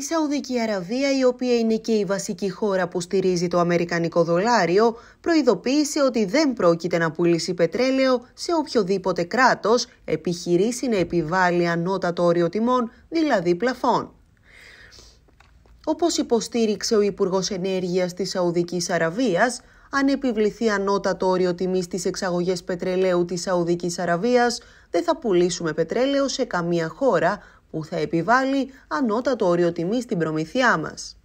Η Σαουδική Αραβία, η οποία είναι και η βασική χώρα που στηρίζει το αμερικανικό δολάριο, προειδοποίησε ότι δεν πρόκειται να πουλήσει πετρέλαιο σε οποιοδήποτε κράτος επιχειρήσει να επιβάλλει ανώτατο όριο τιμών, δηλαδή πλαφών. Όπως υποστήριξε ο Υπουργός Ενέργειας της Σαουδικής Αραβίας, αν επιβληθεί ανώτατο όριο τιμή στις εξαγωγές πετρελαίου της Σαουδικής Αραβίας, δεν θα πουλήσουμε πετρέλαιο σε καμία χώρα που θα επιβάλλει ανώτατο όριο τιμή στην προμηθειά μας.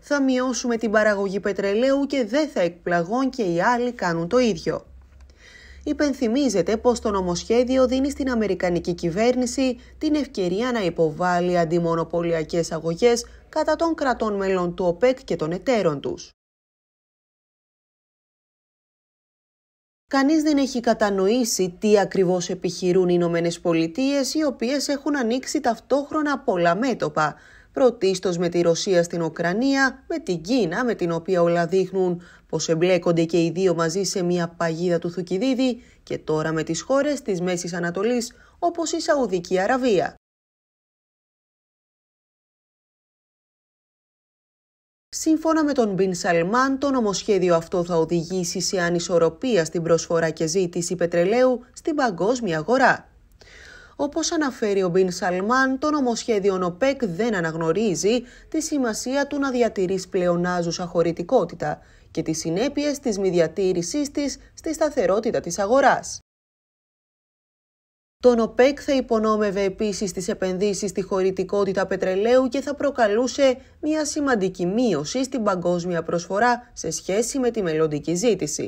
Θα μειώσουμε την παραγωγή πετρελαίου και δεν θα εκπλαγών και οι άλλοι κάνουν το ίδιο. Υπενθυμίζεται πως το νομοσχέδιο δίνει στην Αμερικανική κυβέρνηση την ευκαιρία να υποβάλει αντιμονοπολιακές αγωγές κατά των κρατών μελών του ΟΠΕΚ και των εταίρων τους. Κανείς δεν έχει κατανοήσει τι ακριβώς επιχειρούν οι Ηνωμένες Πολιτείες, οι οποίες έχουν ανοίξει ταυτόχρονα πολλά μέτωπα. Πρωτίστως με τη Ρωσία στην Ουκρανία, με την Κίνα, με την οποία όλα δείχνουν πως εμπλέκονται και οι δύο μαζί σε μια παγίδα του Θουκυδίδη και τώρα με τις χώρες της Μέσης Ανατολής όπως η Σαουδική Αραβία. Σύμφωνα με τον Μπιν Σαλμάν, το νομοσχέδιο αυτό θα οδηγήσει σε ανισορροπία στην προσφορά και ζήτηση πετρελαίου στην παγκόσμια αγορά. Όπως αναφέρει ο Μπιν Σαλμάν, το νομοσχέδιο ΝΟΠΕΚ δεν αναγνωρίζει τη σημασία του να διατηρείς πλεονάζουσα χωρητικότητα και τις συνέπειες της μη διατήρησής της στη σταθερότητα της αγοράς. Τον ΟΠΕΚ θα υπονόμευε επίσης τις επενδύσεις στη χωρητικότητα πετρελαίου και θα προκαλούσε μια σημαντική μείωση στην παγκόσμια προσφορά σε σχέση με τη μελλοντική ζήτηση.